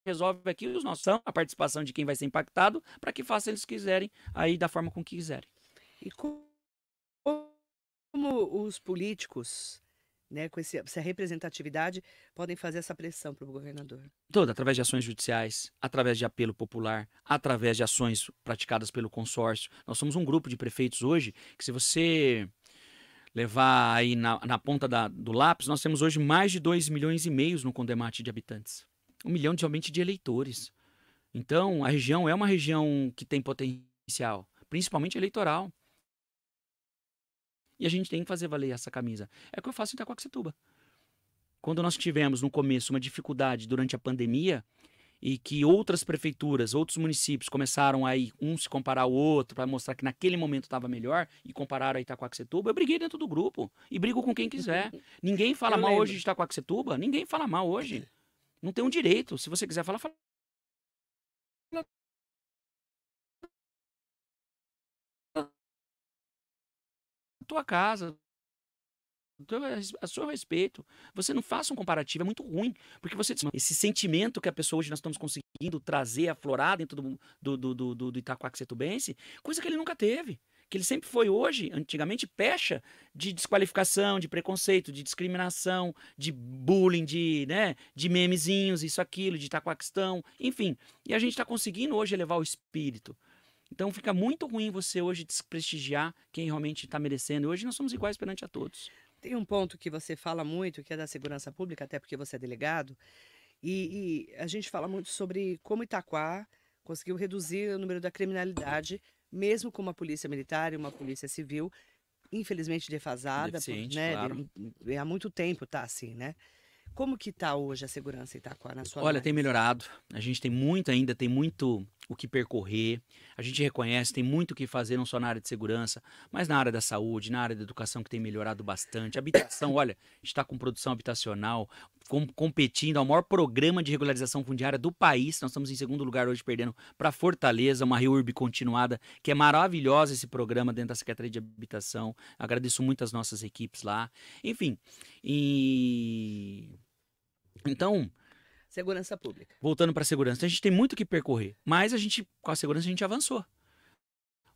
resolve aqui os nossos a participação de quem vai ser impactado para que faça eles quiserem aí da forma com que quiserem. E como os políticos, né, com esse, essa representatividade, podem fazer essa pressão para o governador? Toda, através de ações judiciais, através de apelo popular, através de ações praticadas pelo consórcio. Nós somos um grupo de prefeitos hoje que, se você levar aí na, na ponta da, do lápis, nós temos hoje mais de 2 milhões e meio no Condemate de habitantes. Um milhão de, somente de eleitores. Então, a região é uma região que tem potencial, principalmente eleitoral. E a gente tem que fazer valer essa camisa. É o que eu faço em Itacoaxetuba. Quando nós tivemos no começo uma dificuldade durante a pandemia e que outras prefeituras, outros municípios começaram aí um se comparar ao outro para mostrar que naquele momento estava melhor e compararam a Itacoaxetuba, eu briguei dentro do grupo e brigo com quem quiser. ninguém fala eu mal lembro. hoje de Itacoaxetuba, ninguém fala mal hoje. É. Não tem um direito. Se você quiser falar, fala tua casa, a seu respeito. Você não faça um comparativo, é muito ruim. Porque você. Esse sentimento que a pessoa hoje nós estamos conseguindo trazer, aflorar dentro do, do, do, do, do Itaquaquecetubense, coisa que ele nunca teve. Que ele sempre foi hoje, antigamente, pecha de desqualificação, de preconceito, de discriminação, de bullying, de, né, de memezinhos, isso, aquilo, de Itaquaquistão, enfim. E a gente está conseguindo hoje elevar o espírito. Então fica muito ruim você hoje desprestigiar quem realmente está merecendo. Hoje nós somos iguais perante a todos. Tem um ponto que você fala muito, que é da segurança pública, até porque você é delegado, e, e a gente fala muito sobre como Itaquá conseguiu reduzir o número da criminalidade, mesmo com uma polícia militar e uma polícia civil, infelizmente defasada, por, né? Claro. há muito tempo está assim, né? Como que está hoje a segurança itaquara Itaquá na sua Olha, análise? tem melhorado. A gente tem muito ainda, tem muito o que percorrer. A gente reconhece, tem muito o que fazer, não só na área de segurança, mas na área da saúde, na área da educação, que tem melhorado bastante. Habitação, olha, está com produção habitacional, com, competindo ao é maior programa de regularização fundiária do país. Nós estamos em segundo lugar hoje, perdendo para Fortaleza, uma REURB continuada, que é maravilhosa esse programa dentro da Secretaria de Habitação. Agradeço muito as nossas equipes lá. Enfim, e então. Segurança pública. Voltando para a segurança, a gente tem muito que percorrer, mas a gente, com a segurança, a gente avançou.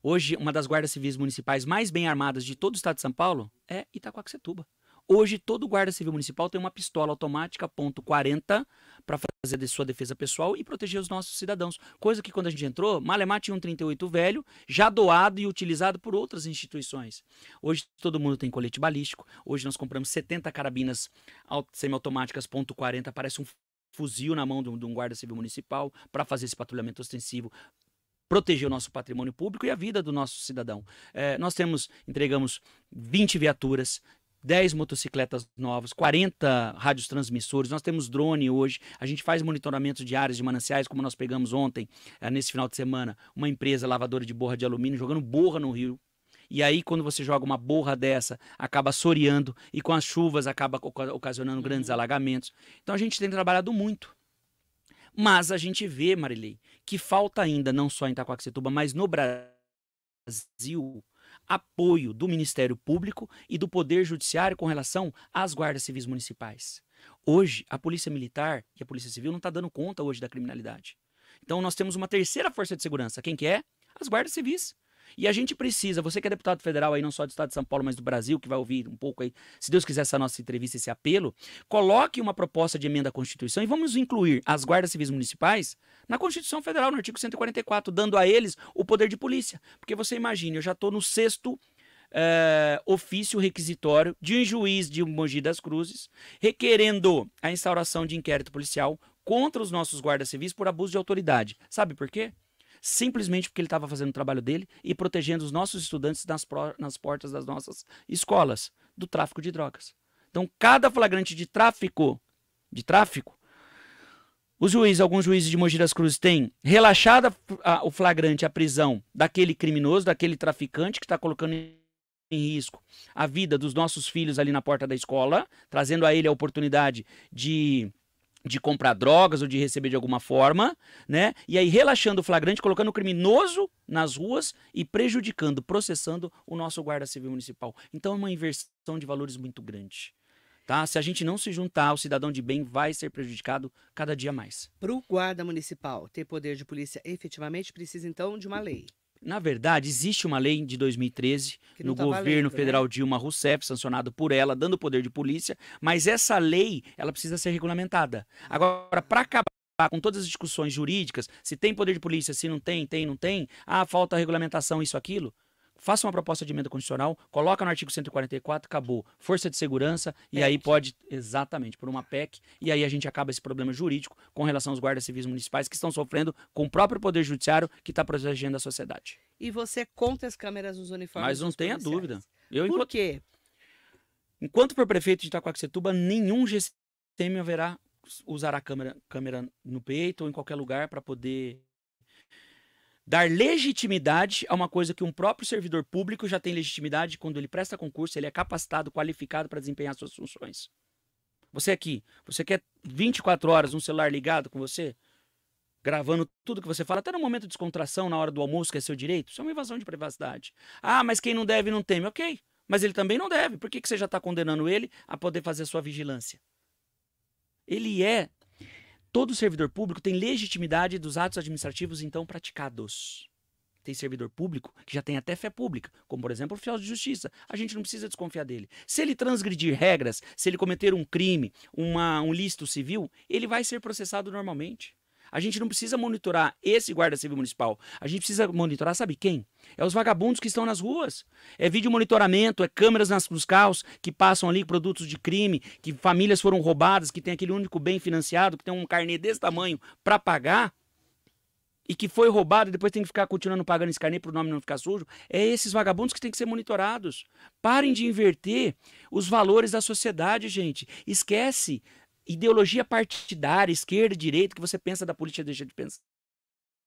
Hoje, uma das guardas civis municipais mais bem armadas de todo o estado de São Paulo é Itaquaquecetuba. Hoje, todo guarda civil municipal tem uma pistola automática .40 para fazer de sua defesa pessoal e proteger os nossos cidadãos. Coisa que quando a gente entrou, Malemar tinha um 38 velho, já doado e utilizado por outras instituições. Hoje todo mundo tem colete balístico, hoje nós compramos 70 carabinas semiautomáticas .40, parece um fuzil na mão de um, guarda civil municipal para fazer esse patrulhamento ostensivo, proteger o nosso patrimônio público e a vida do nosso cidadão. É, nós temos, entregamos 20 viaturas, 10 motocicletas novas, 40 rádios transmissores, nós temos drone hoje, a gente faz monitoramento de áreas de mananciais, como nós pegamos ontem, eh, nesse final de semana, uma empresa lavadora de borra de alumínio jogando borra no rio. E aí, quando você joga uma borra dessa, acaba soreando e com as chuvas acaba ocasionando grandes uhum. alagamentos. Então a gente tem trabalhado muito. Mas a gente vê, Marilei, que falta ainda, não só em Itacoaxetuba, mas no Brasil, apoio do Ministério Público e do Poder Judiciário com relação às guardas civis municipais. Hoje, a Polícia Militar e a Polícia Civil não está dando conta hoje da criminalidade. Então, nós temos uma terceira força de segurança. Quem que é? As guardas civis. E a gente precisa, você que é deputado federal aí, não só do estado de São Paulo, mas do Brasil, que vai ouvir um pouco aí, se Deus quiser, essa nossa entrevista, esse apelo, coloque uma proposta de emenda à Constituição e vamos incluir as guardas civis municipais na Constituição Federal, no artigo 144, dando a eles o poder de polícia. Porque você imagina, eu já estou no sexto é, ofício requisitório de um juiz de Mogi das Cruzes, requerendo a instauração de inquérito policial contra os nossos guardas civis por abuso de autoridade. Sabe por quê? simplesmente porque ele estava fazendo o trabalho dele e protegendo os nossos estudantes nas, nas portas das nossas escolas do tráfico de drogas. Então, cada flagrante de tráfico, de tráfico, os juízes, alguns juízes de Mogi das Cruzes têm relaxado a, o flagrante, a prisão daquele criminoso, daquele traficante que está colocando em risco a vida dos nossos filhos ali na porta da escola, trazendo a ele a oportunidade de de comprar drogas ou de receber de alguma forma, né? E aí relaxando o flagrante, colocando o criminoso nas ruas e prejudicando, processando o nosso guarda civil municipal. Então é uma inversão de valores muito grande. Tá? Se a gente não se juntar, o cidadão de bem vai ser prejudicado cada dia mais. Para o guarda municipal ter poder de polícia efetivamente, precisa então de uma lei. Na verdade, existe uma lei de 2013 no tá governo valendo, né? federal né? Dilma Rousseff, sancionado por ela, dando poder de polícia, mas essa lei, ela precisa ser regulamentada. Agora, para acabar com todas as discussões jurídicas, se tem poder de polícia, se não tem, tem, não tem, ah, falta regulamentação, isso, aquilo, faça uma proposta de emenda constitucional, coloca no artigo 144, acabou. Força de segurança, PEC. e aí pode, exatamente, por uma PEC, e aí a gente acaba esse problema jurídico com relação aos guardas civis municipais que estão sofrendo com o próprio Poder Judiciário que está protegendo a sociedade. E você conta as câmeras nos uniformes? Mas não tenha dúvida. Eu, por enquanto... quê? Enquanto for prefeito de Itacoaxetuba, nenhum GCM haverá usará câmera, câmera no peito ou em qualquer lugar para poder dar legitimidade a uma coisa que um próprio servidor público já tem legitimidade quando ele presta concurso, ele é capacitado, qualificado para desempenhar suas funções. Você aqui, você quer 24 horas um celular ligado com você, gravando tudo que você fala, até no momento de descontração, na hora do almoço, que é seu direito? Isso é uma invasão de privacidade. Ah, mas quem não deve não teme. Ok, mas ele também não deve. Por que, que você já está condenando ele a poder fazer a sua vigilância? Ele é Todo servidor público tem legitimidade dos atos administrativos então praticados. Tem servidor público que já tem até fé pública, como por exemplo o fiel de justiça. A gente não precisa desconfiar dele. Se ele transgredir regras, se ele cometer um crime, uma, um lícito civil, ele vai ser processado normalmente. A gente não precisa monitorar esse guarda civil municipal. A gente precisa monitorar, sabe quem? É os vagabundos que estão nas ruas. É vídeo monitoramento, é câmeras nas, nos carros que passam ali produtos de crime, que famílias foram roubadas, que tem aquele único bem financiado, que tem um carnê desse tamanho para pagar e que foi roubado e depois tem que ficar continuando pagando esse carnê para o nome não ficar sujo, é esses vagabundos que têm que ser monitorados. Parem de inverter os valores da sociedade, gente. Esquece ideologia partidária, esquerda, direita, que você pensa da polícia deixa de pensar.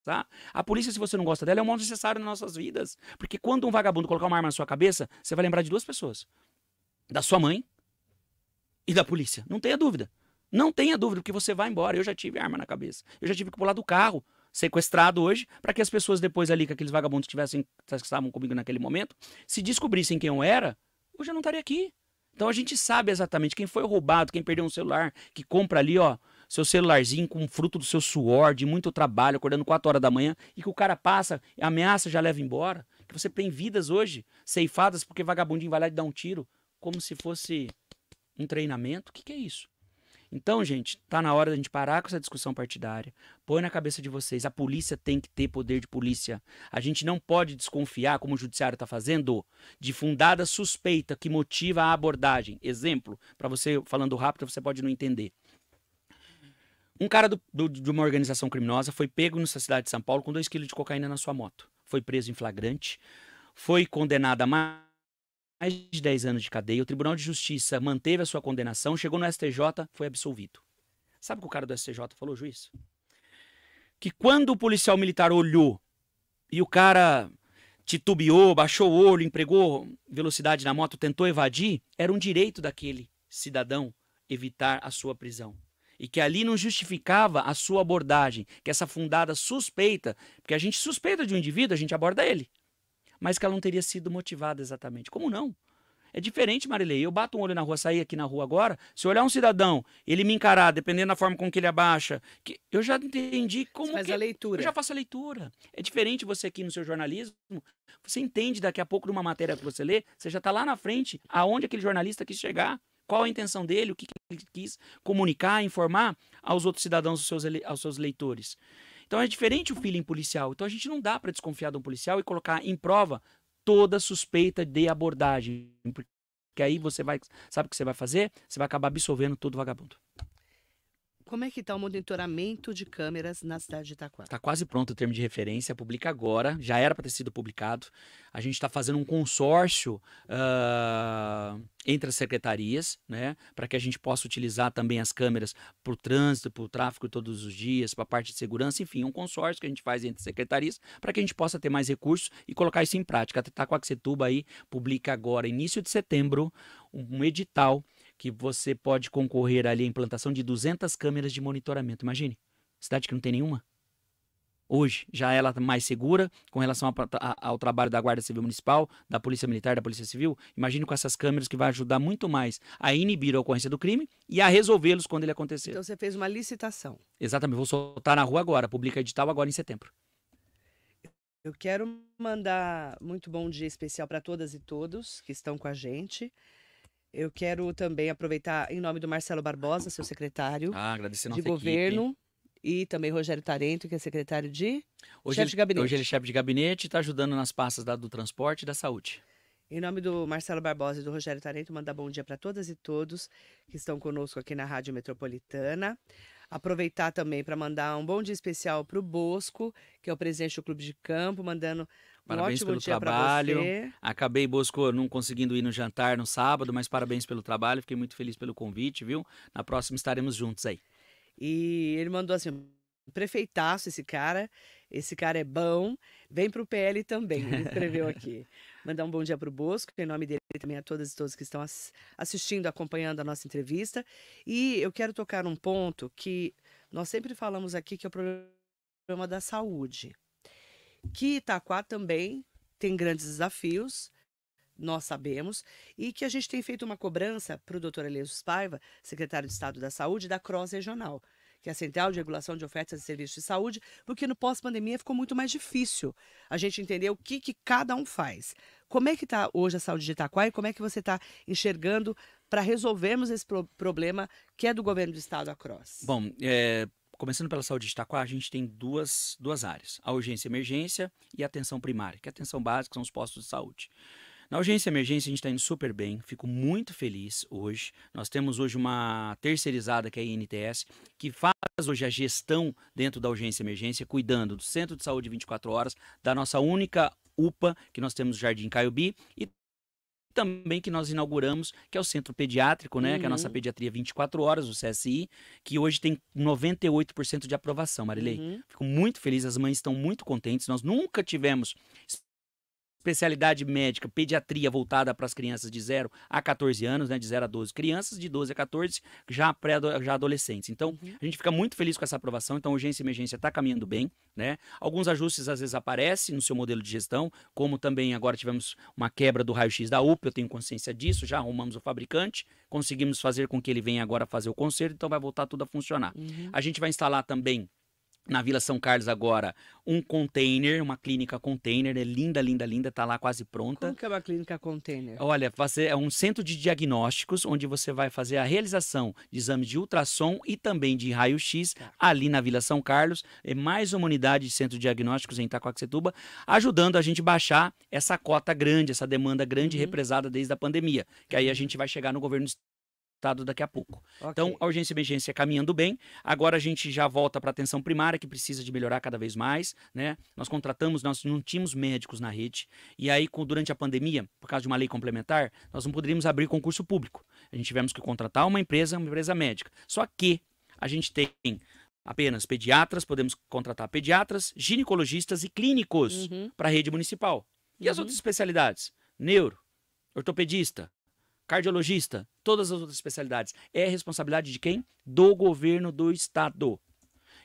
Tá? A polícia, se você não gosta dela, é um mal necessário nas nossas vidas. Porque quando um vagabundo colocar uma arma na sua cabeça, você vai lembrar de duas pessoas: da sua mãe e da polícia. Não tenha dúvida. Não tenha dúvida, porque você vai embora. Eu já tive arma na cabeça. Eu já tive que pular do carro, sequestrado hoje, para que as pessoas depois ali, que aqueles vagabundos tivessem, que estavam comigo naquele momento, se descobrissem quem eu era, eu já não estaria aqui. Então a gente sabe exatamente quem foi roubado, quem perdeu um celular, que compra ali, ó, seu celularzinho com fruto do seu suor, de muito trabalho, acordando 4 horas da manhã, e que o cara passa, ameaça, já leva embora. Que você tem vidas hoje ceifadas porque vagabundinho vai lá e dá um tiro, como se fosse um treinamento. O que, que é isso? Então, gente, tá na hora da gente parar com essa discussão partidária. Põe na cabeça de vocês, a polícia tem que ter poder de polícia. A gente não pode desconfiar, como o judiciário está fazendo, de fundada suspeita que motiva a abordagem. Exemplo, para você falando rápido, você pode não entender. Um cara do, do, de uma organização criminosa foi pego nessa cidade de São Paulo com 2 quilos de cocaína na sua moto. Foi preso em flagrante, foi condenado a mais mais de 10 anos de cadeia, o Tribunal de Justiça manteve a sua condenação, chegou no STJ, foi absolvido. Sabe o que o cara do STJ falou, juiz? Que quando o policial militar olhou e o cara titubeou, baixou o olho, empregou velocidade na moto, tentou evadir, era um direito daquele cidadão evitar a sua prisão. E que ali não justificava a sua abordagem, que essa fundada suspeita, porque a gente suspeita de um indivíduo, a gente aborda ele mas que ela não teria sido motivada exatamente. Como não? É diferente, Marilei. Eu bato um olho na rua, saio aqui na rua agora. Se eu olhar um cidadão, ele me encarar, dependendo da forma com que ele abaixa, que eu já entendi como. Você faz que... a leitura. Eu já faço a leitura. É diferente você aqui no seu jornalismo. Você entende daqui a pouco numa matéria que você lê, você já está lá na frente, aonde aquele jornalista quis chegar, qual a intenção dele, o que ele quis comunicar, informar aos outros cidadãos, aos seus, aos seus leitores. Então é diferente o feeling policial. Então a gente não dá para desconfiar de um policial e colocar em prova toda suspeita de abordagem. Porque aí você vai, sabe o que você vai fazer? Você vai acabar absolvendo todo vagabundo. Como é que está o monitoramento de câmeras na cidade de Itaquá? Está quase pronto o termo de referência, publica agora, já era para ter sido publicado. A gente está fazendo um consórcio uh, entre as secretarias, né, para que a gente possa utilizar também as câmeras para o trânsito, para o tráfego todos os dias, para a parte de segurança, enfim, um consórcio que a gente faz entre secretarias para que a gente possa ter mais recursos e colocar isso em prática. A Itaquaquecetuba aí publica agora, início de setembro, um edital que você pode concorrer ali à implantação de 200 câmeras de monitoramento. Imagine, cidade que não tem nenhuma. Hoje, já ela tá mais segura com relação a, a, ao trabalho da Guarda Civil Municipal, da Polícia Militar, da Polícia Civil. Imagine com essas câmeras que vai ajudar muito mais a inibir a ocorrência do crime e a resolvê-los quando ele acontecer. Então você fez uma licitação. Exatamente, vou soltar na rua agora, publica edital agora em setembro. Eu quero mandar muito bom dia especial para todas e todos que estão com a gente. Eu quero também aproveitar em nome do Marcelo Barbosa, seu secretário ah, de governo. Equipe e também Rogério Tarento, que é secretário de hoje chefe ele, de gabinete. Hoje ele é chefe de gabinete e está ajudando nas pastas da, do transporte e da saúde. Em nome do Marcelo Barbosa e do Rogério Tarento, mandar bom dia para todas e todos que estão conosco aqui na Rádio Metropolitana. Aproveitar também para mandar um bom dia especial para o Bosco, que é o presidente do Clube de Campo, mandando Parabéns um pelo trabalho. Acabei, Bosco, não conseguindo ir no jantar no sábado, mas parabéns pelo trabalho. Fiquei muito feliz pelo convite, viu? Na próxima estaremos juntos aí. E ele mandou assim: prefeitaço esse cara, esse cara é bom, vem para o PL também, ele escreveu aqui. Mandar um bom dia para o Bosco, em nome dele também a todas e todos que estão assistindo, acompanhando a nossa entrevista. E eu quero tocar um ponto que nós sempre falamos aqui, que é o problema da saúde que Itaquá também tem grandes desafios, nós sabemos, e que a gente tem feito uma cobrança para o doutor Elias Paiva, secretário de Estado da Saúde, da CROSS Regional, que é a Central de Regulação de Ofertas de Serviços de Saúde, porque no pós-pandemia ficou muito mais difícil a gente entender o que, que cada um faz. Como é que está hoje a saúde de Itaquá e como é que você está enxergando para resolvermos esse pro problema que é do governo do estado, a CROSS? Bom, é, começando pela saúde de Itaquá, a gente tem duas, duas áreas: a urgência e emergência e a atenção primária, que é a atenção básica, são os postos de saúde. Na urgência e emergência, a gente está indo super bem, fico muito feliz hoje. Nós temos hoje uma terceirizada, que é a INTS, que faz hoje a gestão dentro da urgência e emergência, cuidando do centro de saúde 24 horas, da nossa única UPA, que nós temos no Jardim Caiobi, e também que nós inauguramos, que é o Centro Pediátrico, né? Uhum. Que é a nossa uhum. pediatria 24 horas, o CSI, que hoje tem 98% de aprovação, Marilei. Uhum. Fico muito feliz, as mães estão muito contentes. Nós nunca tivemos especialidade médica, pediatria voltada para as crianças de 0 a 14 anos, né, de 0 a 12, crianças de 12 a 14 já pré já adolescentes. Então, uhum. a gente fica muito feliz com essa aprovação, então urgência e emergência está caminhando bem, né? Alguns ajustes às vezes aparecem no seu modelo de gestão, como também agora tivemos uma quebra do raio-x da UP, eu tenho consciência disso, já arrumamos o fabricante, conseguimos fazer com que ele venha agora fazer o conserto, então vai voltar tudo a funcionar. Uhum. A gente vai instalar também na Vila São Carlos agora um container, uma clínica container, é linda, linda, linda, tá lá quase pronta. Como que é uma clínica container? Olha, fazer é um centro de diagnósticos onde você vai fazer a realização de exames de ultrassom e também de raio-x tá. ali na Vila São Carlos, é mais uma unidade de centro de diagnósticos em Itacoaxetuba, ajudando a gente baixar essa cota grande, essa demanda grande uhum. represada desde a pandemia, que aí a uhum. gente vai chegar no governo tratado daqui a pouco. Okay. Então, a urgência e emergência caminhando bem. Agora a gente já volta para a atenção primária, que precisa de melhorar cada vez mais. Né? Nós contratamos, nós não tínhamos médicos na rede. E aí, com, durante a pandemia, por causa de uma lei complementar, nós não poderíamos abrir concurso público. A gente tivemos que contratar uma empresa, uma empresa médica. Só que a gente tem apenas pediatras, podemos contratar pediatras, ginecologistas e clínicos uhum. para a rede municipal. E uhum. as outras especialidades? Neuro, ortopedista, cardiologista, todas as outras especialidades. É responsabilidade de quem? Do governo do estado.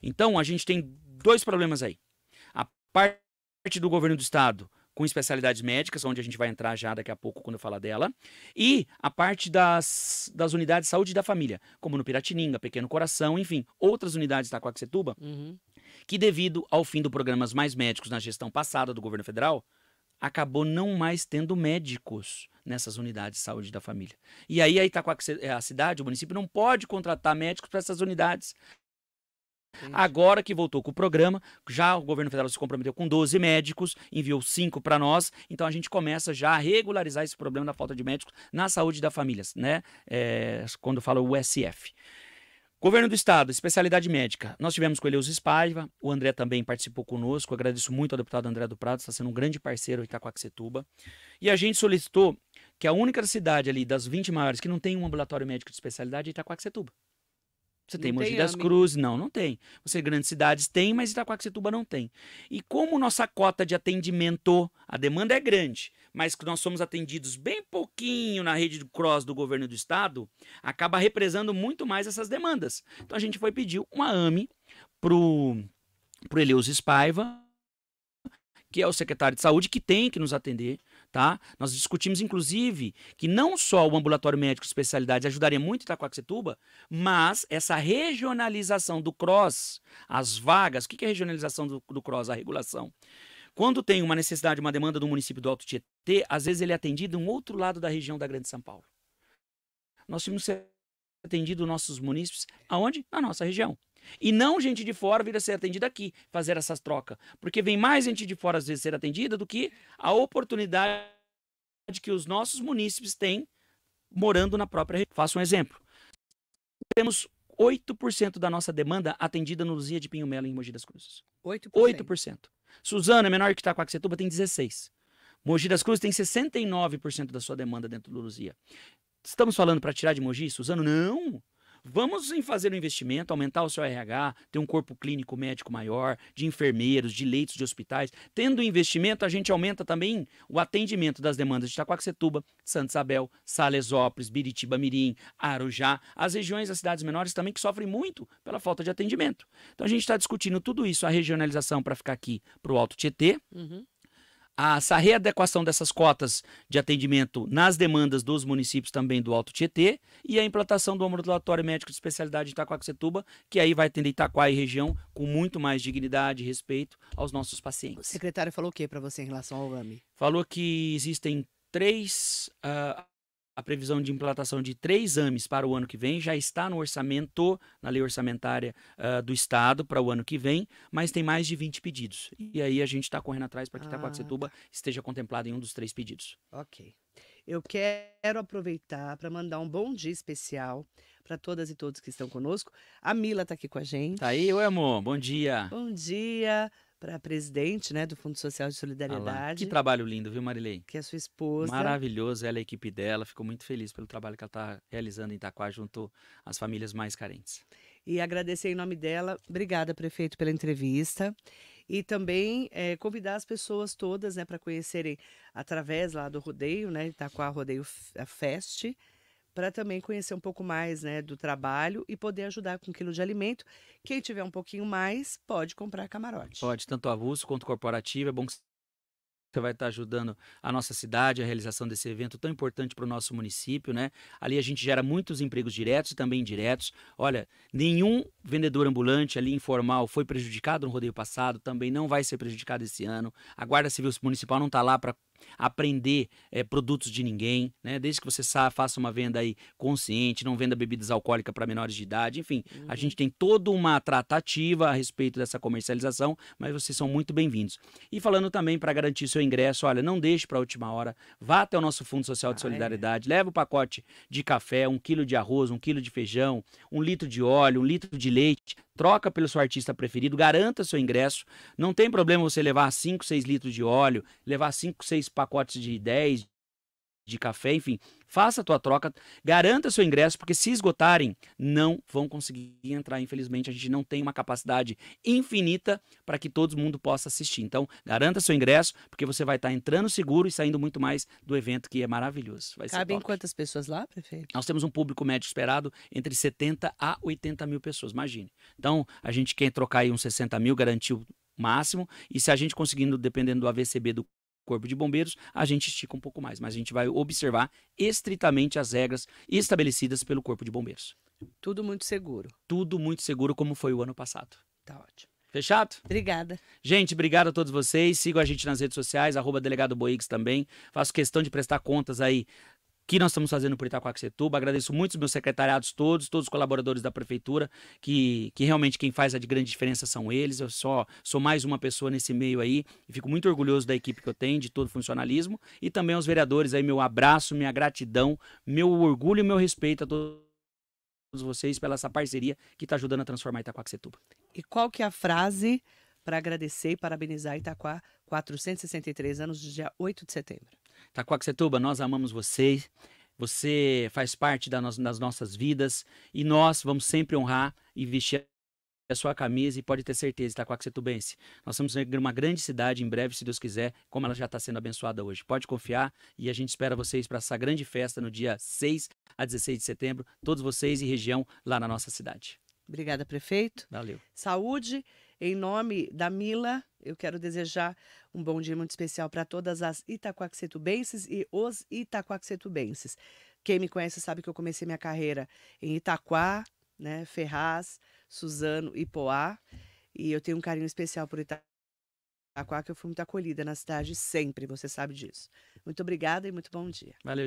Então, a gente tem dois problemas aí. A parte do governo do estado com especialidades médicas, onde a gente vai entrar já daqui a pouco quando eu falar dela, e a parte das, das unidades de saúde da família, como no Piratininga, Pequeno Coração, enfim, outras unidades da Coaxetuba, uhum. que devido ao fim do programas Mais Médicos na gestão passada do governo federal, acabou não mais tendo médicos nessas unidades de saúde da família. E aí a Itacoaxetuba, eh, a cidade, o município, não pode contratar médicos para essas unidades. Entendi. Agora que voltou com o programa, já o governo federal se comprometeu com 12 médicos, enviou 5 para nós, então a gente começa já a regularizar esse problema da falta de médicos na saúde da família, né? É, quando fala o USF. Governo do Estado, especialidade médica. Nós tivemos com ele os Espaiva, o André também participou conosco. Agradeço muito ao deputado André do Prado, está sendo um grande parceiro em Itacoaxetuba. E a gente solicitou que a única cidade ali das 20 maiores que não tem um ambulatório médico de especialidade é Itacoaxetuba. Você tem Mogi das Cruzes? Não, não tem. Você grandes cidades tem, mas Itaquaquecetuba não tem. E como nossa cota de atendimento, a demanda é grande, mas que nós somos atendidos bem pouquinho na rede do cross do governo do estado, acaba represando muito mais essas demandas. Então a gente foi pedir uma AME pro, pro Eleus Spaiva, que é o secretário de saúde, que tem que nos atender, tá? Nós discutimos, inclusive, que não só o ambulatório médico de especialidade ajudaria muito Itacoaxetuba, mas essa regionalização do CROSS, as vagas, o que é regionalização do, do CROSS? A regulação. Quando tem uma necessidade, uma demanda do município do Alto Tietê, ter, às vezes, ele é atendido em um outro lado da região da Grande São Paulo. Nós tínhamos atendido nossos munícipes aonde? Na nossa região. E não gente de fora vir a ser atendida aqui, fazer essas trocas. Porque vem mais gente de fora, às vezes, ser atendida do que a oportunidade que os nossos munícipes têm morando na própria região. Faço um exemplo. Temos 8% da nossa demanda atendida no Luzia de Pinho Melo, em Mogi das Cruzes. 8%. 8%. Suzana, menor que Itacoaxetuba, tem 16%. Mogi das Cruzes tem 69% da sua demanda dentro do Luzia. Estamos falando para tirar de Mogi, Suzano? Não! Vamos em fazer um investimento, aumentar o seu RH, ter um corpo clínico médico maior, de enfermeiros, de leitos de hospitais. Tendo investimento, a gente aumenta também o atendimento das demandas de Itaquaquecetuba, Santa Isabel, Salesópolis, Biritiba Mirim, Arujá, as regiões as cidades menores também que sofrem muito pela falta de atendimento. Então a gente está discutindo tudo isso, a regionalização para ficar aqui para o Alto Tietê. Uhum essa readequação dessas cotas de atendimento nas demandas dos municípios também do Alto Tietê e a implantação do ambulatório médico de especialidade em Itaquaquecetuba, que aí vai atender Itaquá e região com muito mais dignidade e respeito aos nossos pacientes. O secretário falou o que para você em relação ao AMI? Falou que existem três uh, a previsão de implantação de três AMES para o ano que vem já está no orçamento, na lei orçamentária uh, do Estado para o ano que vem, mas tem mais de 20 pedidos. E aí a gente está correndo atrás para que ah. Setuba tá. esteja contemplado em um dos três pedidos. Ok. Eu quero aproveitar para mandar um bom dia especial para todas e todos que estão conosco. A Mila está aqui com a gente. Tá aí, oi amor, bom dia. Bom dia para presidente né, do Fundo Social de ah Solidariedade. que trabalho lindo, viu, Marilei? Que é sua esposa. Maravilhoso, ela a equipe dela. Ficou muito feliz pelo trabalho que ela está realizando em Itaquá junto às famílias mais carentes. E agradecer em nome dela. Obrigada, prefeito, pela entrevista. E também é, convidar as pessoas todas né, para conhecerem através lá do rodeio, né, Itaquá Rodeio Fest para também conhecer um pouco mais né, do trabalho e poder ajudar com um quilo de alimento. Quem tiver um pouquinho mais, pode comprar camarote. Pode, tanto avulso quanto corporativo. É bom que você vai estar ajudando a nossa cidade, a realização desse evento tão importante para o nosso município, né? Ali a gente gera muitos empregos diretos e também indiretos. Olha, nenhum vendedor ambulante ali informal foi prejudicado no rodeio passado, também não vai ser prejudicado esse ano. A Guarda Civil Municipal não está lá para aprender é, produtos de ninguém, né? Desde que você faça uma venda aí consciente, não venda bebidas alcoólicas para menores de idade, enfim, uhum. a gente tem toda uma tratativa a respeito dessa comercialização, mas vocês são muito bem-vindos. E falando também para garantir seu ingresso, olha, não deixe para a última hora, vá até o nosso Fundo Social de ah, Solidariedade, é? leve o pacote de café, um quilo de arroz, um quilo de feijão, um litro de óleo, um litro de leite, troca pelo seu artista preferido, garanta seu ingresso. Não tem problema você levar 5, 6 litros de óleo, levar 5, 6 pacotes de 10, de café, enfim, faça a tua troca, garanta seu ingresso, porque se esgotarem, não vão conseguir entrar, infelizmente, a gente não tem uma capacidade infinita para que todo mundo possa assistir. Então, garanta seu ingresso, porque você vai estar tá entrando seguro e saindo muito mais do evento, que é maravilhoso. Vai Cabem quantas pessoas lá, prefeito? Nós temos um público médio esperado entre 70 a 80 mil pessoas, imagine. Então, a gente quer trocar aí uns 60 mil, garantiu máximo. E se a gente conseguindo, dependendo do AVCB do Corpo de Bombeiros, a gente estica um pouco mais, mas a gente vai observar estritamente as regras estabelecidas pelo Corpo de Bombeiros. Tudo muito seguro. Tudo muito seguro, como foi o ano passado. Tá ótimo. Fechado? Obrigada. Gente, obrigado a todos vocês. Sigam a gente nas redes sociais, arroba delegado Boix também. Faço questão de prestar contas aí que nós estamos fazendo por Itacoaxetuba. Agradeço muito os meus secretariados todos, todos os colaboradores da prefeitura, que, que realmente quem faz a de grande diferença são eles. Eu só sou mais uma pessoa nesse meio aí e fico muito orgulhoso da equipe que eu tenho, de todo o funcionalismo e também aos vereadores aí meu abraço, minha gratidão, meu orgulho e meu respeito a todos vocês pela essa parceria que está ajudando a transformar Itacoaxetuba. E qual que é a frase para agradecer e parabenizar Itaquá 463 anos, dia 8 de setembro? Taquaxetuba, nós amamos vocês. Você faz parte das nossas vidas e nós vamos sempre honrar e vestir a sua camisa e pode ter certeza, Itaquaquecetubense. Nós somos uma grande cidade em breve, se Deus quiser, como ela já está sendo abençoada hoje. Pode confiar e a gente espera vocês para essa grande festa no dia 6 a 16 de setembro, todos vocês e região lá na nossa cidade. Obrigada, prefeito. Valeu. Saúde em nome da Mila, eu quero desejar um bom dia muito especial para todas as itaquaquecetubenses e os itaquaquecetubenses. Quem me conhece sabe que eu comecei minha carreira em Itaquá, né, Ferraz, Suzano e Poá, e eu tenho um carinho especial por Itaquá, que eu fui muito acolhida na cidade sempre, você sabe disso. Muito obrigada e muito bom dia. Valeu, gente.